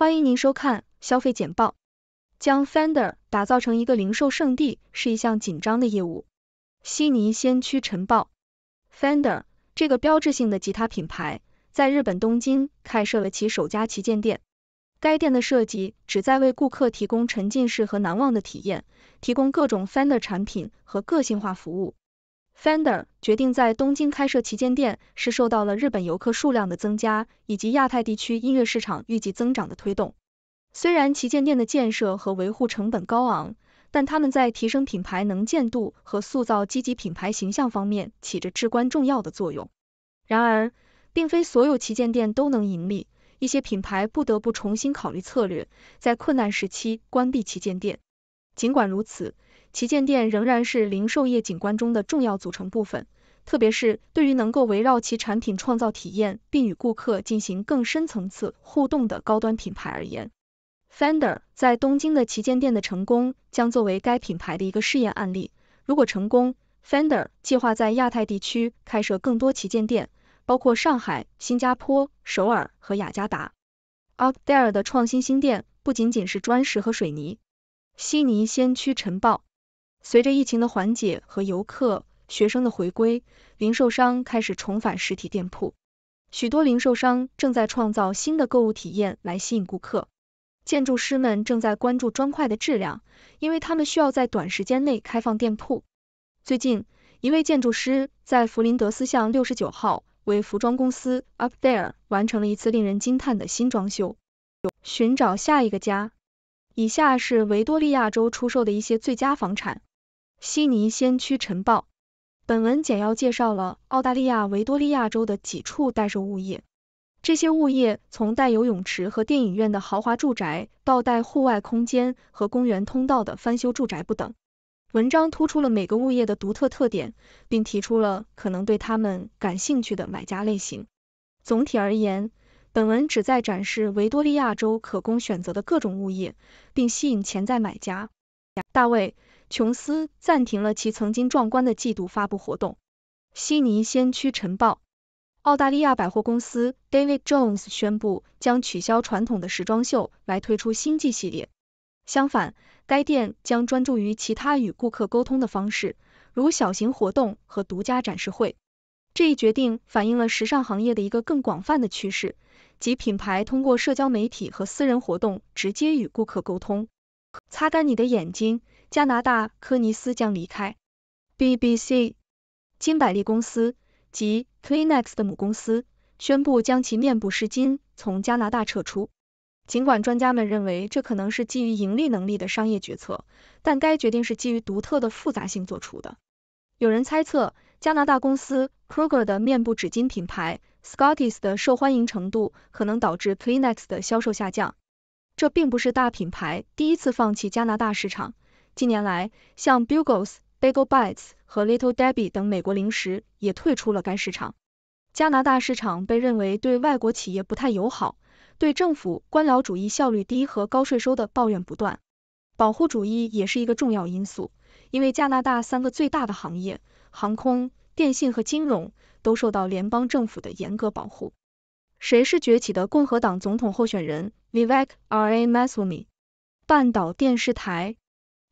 欢迎您收看《消费简报》。将 Fender 打造成一个零售圣地是一项紧张的业务。悉尼先驱晨报：Fender 这个标志性的吉他品牌在日本东京开设了其首家旗舰店。该店的设计旨在为顾客提供沉浸式和难忘的体验，提供各种 Fender 产品和个性化服务。Fender 决定在东京开设旗舰店，是受到了日本游客数量的增加以及亚太地区音乐市场预计增长的推动。虽然旗舰店的建设和维护成本高昂，但他们在提升品牌能见度和塑造积极品牌形象方面起着至关重要的作用。然而，并非所有旗舰店都能盈利，一些品牌不得不重新考虑策略，在困难时期关闭旗舰店。尽管如此，旗舰店仍然是零售业景观中的重要组成部分，特别是对于能够围绕其产品创造体验，并与顾客进行更深层次互动的高端品牌而言。Fender 在东京的旗舰店的成功将作为该品牌的一个试验案例，如果成功，Fender 计划在亚太地区开设更多旗舰店，包括上海、新加坡、首尔和雅加达。o t d a i r 的创新新店不仅仅是砖石和水泥。悉尼先驱晨报。随着疫情的缓解和游客、学生的回归，零售商开始重返实体店铺。许多零售商正在创造新的购物体验来吸引顾客。建筑师们正在关注砖块的质量，因为他们需要在短时间内开放店铺。最近，一位建筑师在弗林德斯巷六十九号为服装公司 Up There 完成了一次令人惊叹的新装修，寻找下一个家。以下是维多利亚州出售的一些最佳房产。悉尼先驱晨报。本文简要介绍了澳大利亚维多利亚州的几处待售物业，这些物业从带游泳池和电影院的豪华住宅，到带户外空间和公园通道的翻修住宅不等。文章突出了每个物业的独特特点，并提出了可能对他们感兴趣的买家类型。总体而言，本文旨在展示维多利亚州可供选择的各种物业，并吸引潜在买家。大卫。琼斯暂停了其曾经壮观的季度发布活动。悉尼先驱晨报，澳大利亚百货公司 David Jones 宣布将取消传统的时装秀来推出新季系列。相反，该店将专注于其他与顾客沟通的方式，如小型活动和独家展示会。这一决定反映了时尚行业的一个更广泛的趋势，即品牌通过社交媒体和私人活动直接与顾客沟通。擦干你的眼睛。加拿大科尼斯将离开 BBC 金百利公司及 Clinex 的母公司宣布将其面部湿巾从加拿大撤出。尽管专家们认为这可能是基于盈利能力的商业决策，但该决定是基于独特的复杂性做出的。有人猜测，加拿大公司 Kroger 的面部纸巾品牌 Scotties 的受欢迎程度可能导致 Clinex 的销售下降。这并不是大品牌第一次放弃加拿大市场。近年来，像 Bugles、Bagel Bites 和 Little Debbie 等美国零食也退出了该市场。加拿大市场被认为对外国企业不太友好，对政府官僚主义、效率低和高税收的抱怨不断。保护主义也是一个重要因素，因为加拿大三个最大的行业——航空、电信和金融——都受到联邦政府的严格保护。谁是崛起的共和党总统候选人？Vivek R. A. m a s w a m i 半岛电视台。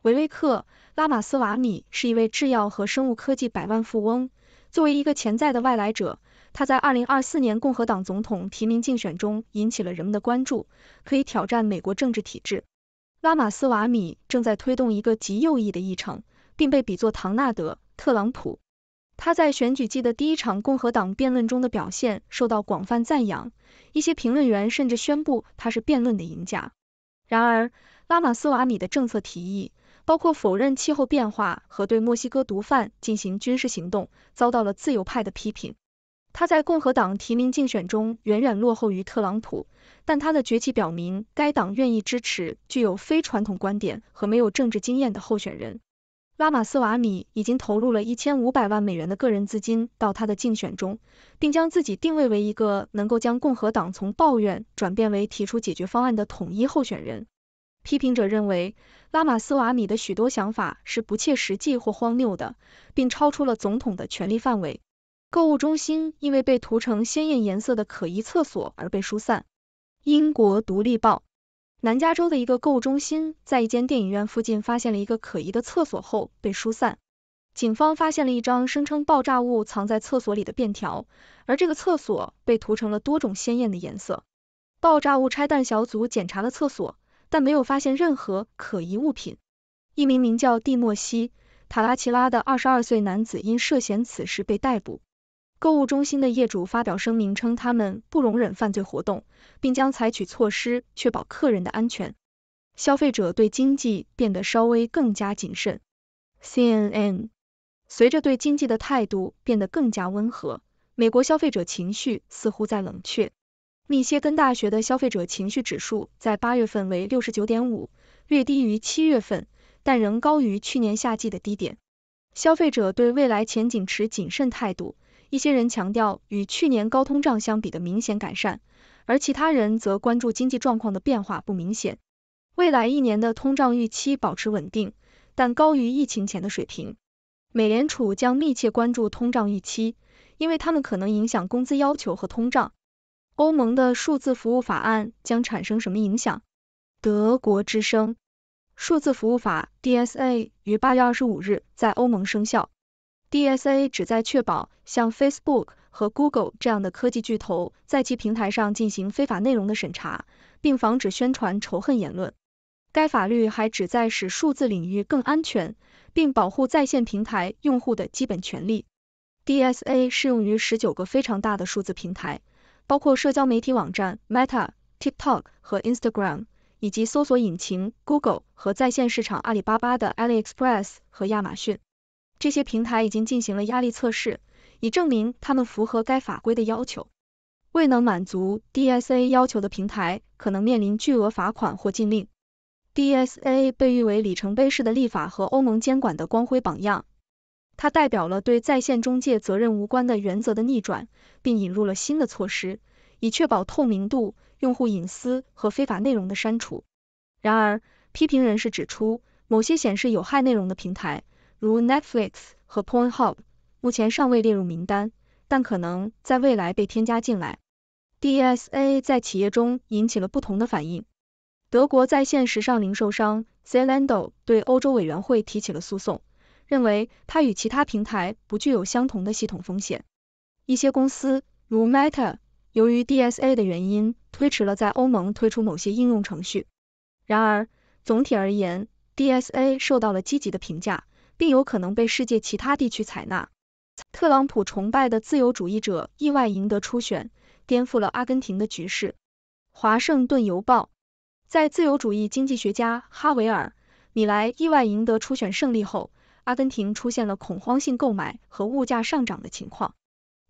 维维克拉马斯瓦米是一位制药和生物科技百万富翁。作为一个潜在的外来者，他在二零二四年共和党总统提名竞选中引起了人们的关注，可以挑战美国政治体制。拉马斯瓦米正在推动一个极右翼的议程，并被比作唐纳德·特朗普。他在选举季的第一场共和党辩论中的表现受到广泛赞扬，一些评论员甚至宣布他是辩论的赢家。然而，拉马斯瓦米的政策提议。包括否认气候变化和对墨西哥毒贩进行军事行动，遭到了自由派的批评。他在共和党提名竞选中远远落后于特朗普，但他的崛起表明该党愿意支持具有非传统观点和没有政治经验的候选人。拉马斯瓦米已经投入了1500万美元的个人资金到他的竞选中，并将自己定位为一个能够将共和党从抱怨转变为提出解决方案的统一候选人。批评者认为，拉马斯瓦米的许多想法是不切实际或荒谬的，并超出了总统的权力范围。购物中心因为被涂成鲜艳颜色的可疑厕所而被疏散。英国《独立报》：南加州的一个购物中心在一间电影院附近发现了一个可疑的厕所后被疏散。警方发现了一张声称爆炸物藏在厕所里的便条，而这个厕所被涂成了多种鲜艳的颜色。爆炸物拆弹小组检查了厕所。但没有发现任何可疑物品。一名名叫蒂莫西·塔拉齐拉的二十二岁男子因涉嫌此事被逮捕。购物中心的业主发表声明称，他们不容忍犯罪活动，并将采取措施确保客人的安全。消费者对经济变得稍微更加谨慎。CNN。随着对经济的态度变得更加温和，美国消费者情绪似乎在冷却。密歇根大学的消费者情绪指数在八月份为六十九点五，略低于七月份，但仍高于去年夏季的低点。消费者对未来前景持谨慎态度，一些人强调与去年高通胀相比的明显改善，而其他人则关注经济状况的变化不明显。未来一年的通胀预期保持稳定，但高于疫情前的水平。美联储将密切关注通胀预期，因为它们可能影响工资要求和通胀。欧盟的数字服务法案将产生什么影响？德国之声，数字服务法 DSA 于八月二十五日在欧盟生效。DSA 旨在确保像 Facebook 和 Google 这样的科技巨头在其平台上进行非法内容的审查，并防止宣传仇恨言论。该法律还旨在使数字领域更安全，并保护在线平台用户的基本权利。DSA 适用于十九个非常大的数字平台。包括社交媒体网站 Meta、TikTok 和 Instagram，以及搜索引擎 Google 和在线市场阿里巴巴的 AliExpress 和亚马逊。这些平台已经进行了压力测试，以证明他们符合该法规的要求。未能满足 DSA 要求的平台可能面临巨额罚款或禁令。DSA 被誉为里程碑式的立法和欧盟监管的光辉榜样。它代表了对在线中介责任无关的原则的逆转，并引入了新的措施，以确保透明度、用户隐私和非法内容的删除。然而，批评人士指出，某些显示有害内容的平台，如 Netflix 和 Pornhub，目前尚未列入名单，但可能在未来被添加进来。DSA 在企业中引起了不同的反应。德国在线时尚零售商 Zalando 对欧洲委员会提起了诉讼。认为它与其他平台不具有相同的系统风险。一些公司如 Meta 由于 DSA 的原因推迟了在欧盟推出某些应用程序。然而，总体而言，DSA 受到了积极的评价，并有可能被世界其他地区采纳。特朗普崇拜的自由主义者意外赢得初选，颠覆了阿根廷的局势。华盛顿邮报在自由主义经济学家哈维尔·米莱意外赢得初选胜利后。阿根廷出现了恐慌性购买和物价上涨的情况。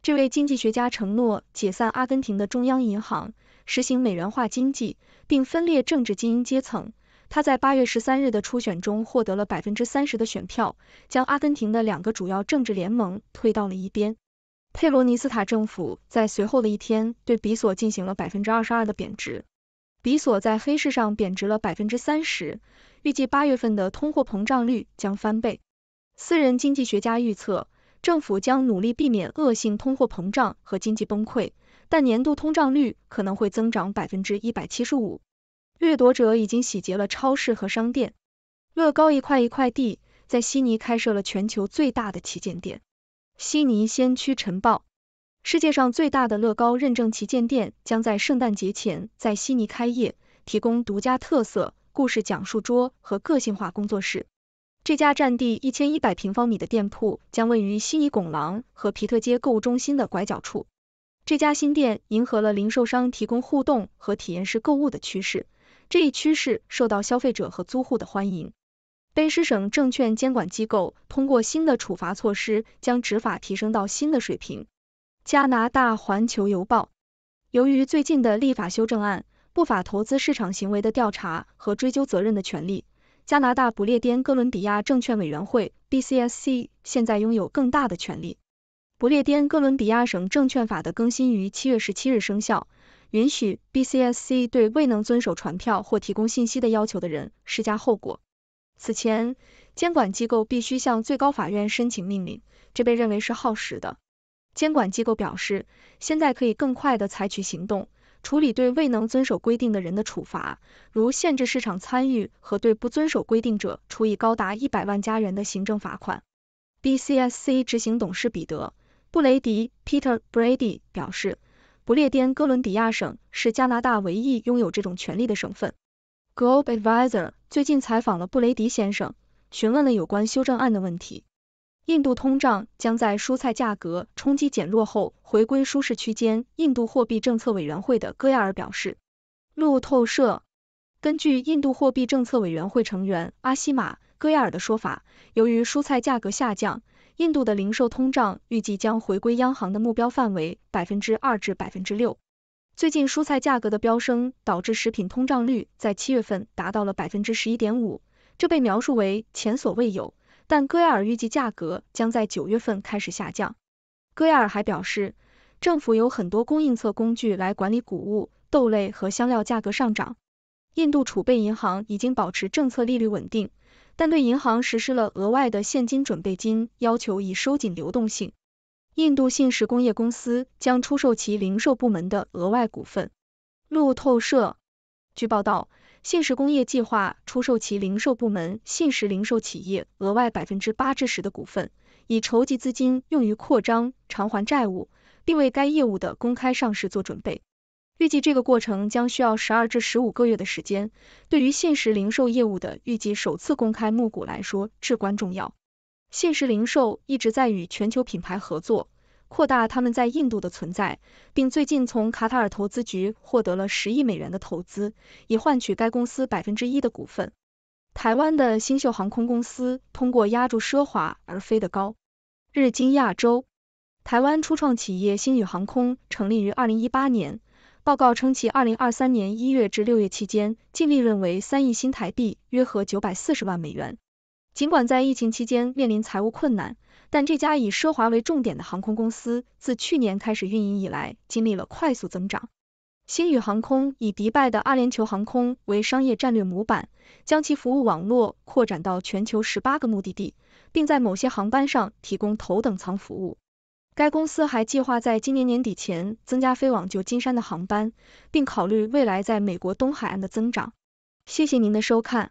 这位经济学家承诺解散阿根廷的中央银行，实行美元化经济，并分裂政治精英阶层。他在八月十三日的初选中获得了百分之三十的选票，将阿根廷的两个主要政治联盟推到了一边。佩罗尼斯塔政府在随后的一天对比索进行了百分之二十二的贬值，比索在黑市上贬值了百分之三十，预计八月份的通货膨胀率将翻倍。私人经济学家预测，政府将努力避免恶性通货膨胀和经济崩溃，但年度通胀率可能会增长百分之一百七十五。掠夺者已经洗劫了超市和商店。乐高一块一块地在悉尼开设了全球最大的旗舰店。悉尼先驱晨报：世界上最大的乐高认证旗舰店将在圣诞节前在悉尼开业，提供独家特色、故事讲述桌和个性化工作室。这家占地一千一百平方米的店铺将位于悉尼拱廊和皮特街购物中心的拐角处。这家新店迎合了零售商提供互动和体验式购物的趋势，这一趋势受到消费者和租户的欢迎。卑诗省证券监管机构通过新的处罚措施，将执法提升到新的水平。加拿大环球邮报：由于最近的立法修正案，不法投资市场行为的调查和追究责任的权利。加拿大不列颠哥伦比亚证券委员会 （BCSC） 现在拥有更大的权利。不列颠哥伦比亚省证券法的更新于七月十七日生效，允许 BCSC 对未能遵守传票或提供信息的要求的人施加后果。此前，监管机构必须向最高法院申请命令，这被认为是耗时的。监管机构表示，现在可以更快的采取行动。处理对未能遵守规定的人的处罚，如限制市场参与和对不遵守规定者处以高达一百万加元的行政罚款。BCSC 执行董事彼得·布雷迪 （Peter Brady） 表示，不列颠哥伦比亚省是加拿大唯一拥有这种权利的省份。Globe Advisor 最近采访了布雷迪先生，询问了有关修正案的问题。印度通胀将在蔬菜价格冲击减弱后回归舒适区间。印度货币政策委员会的戈亚尔表示，路透社。根据印度货币政策委员会成员阿西玛·戈亚尔的说法，由于蔬菜价格下降，印度的零售通胀预计将回归央行的目标范围（百分之二至百分之六）。最近蔬菜价格的飙升导致食品通胀率在七月份达到了百分之十一点五，这被描述为前所未有。但戈亚尔预计价格将在九月份开始下降。戈亚尔还表示，政府有很多供应侧工具来管理谷物、豆类和香料价格上涨。印度储备银行已经保持政策利率稳定，但对银行实施了额外的现金准备金要求以收紧流动性。印度信实工业公司将出售其零售部门的额外股份。路透社据报道。信实工业计划出售其零售部门信实零售企业额外百分之八至十的股份，以筹集资金用于扩张、偿还债务，并为该业务的公开上市做准备。预计这个过程将需要十二至十五个月的时间，对于信实零售业务的预计首次公开募股来说至关重要。信实零售一直在与全球品牌合作。扩大他们在印度的存在，并最近从卡塔尔投资局获得了十亿美元的投资，以换取该公司百分之一的股份。台湾的新秀航空公司通过压住奢华而飞得高。日经亚洲，台湾初创企业星宇航空成立于二零一八年，报告称其二零二三年一月至六月期间净利润为三亿新台币，约合九百四十万美元。尽管在疫情期间面临财务困难。但这家以奢华为重点的航空公司，自去年开始运营以来，经历了快速增长。星宇航空以迪拜的阿联酋航空为商业战略模板，将其服务网络扩展到全球十八个目的地，并在某些航班上提供头等舱服务。该公司还计划在今年年底前增加飞往旧金山的航班，并考虑未来在美国东海岸的增长。谢谢您的收看。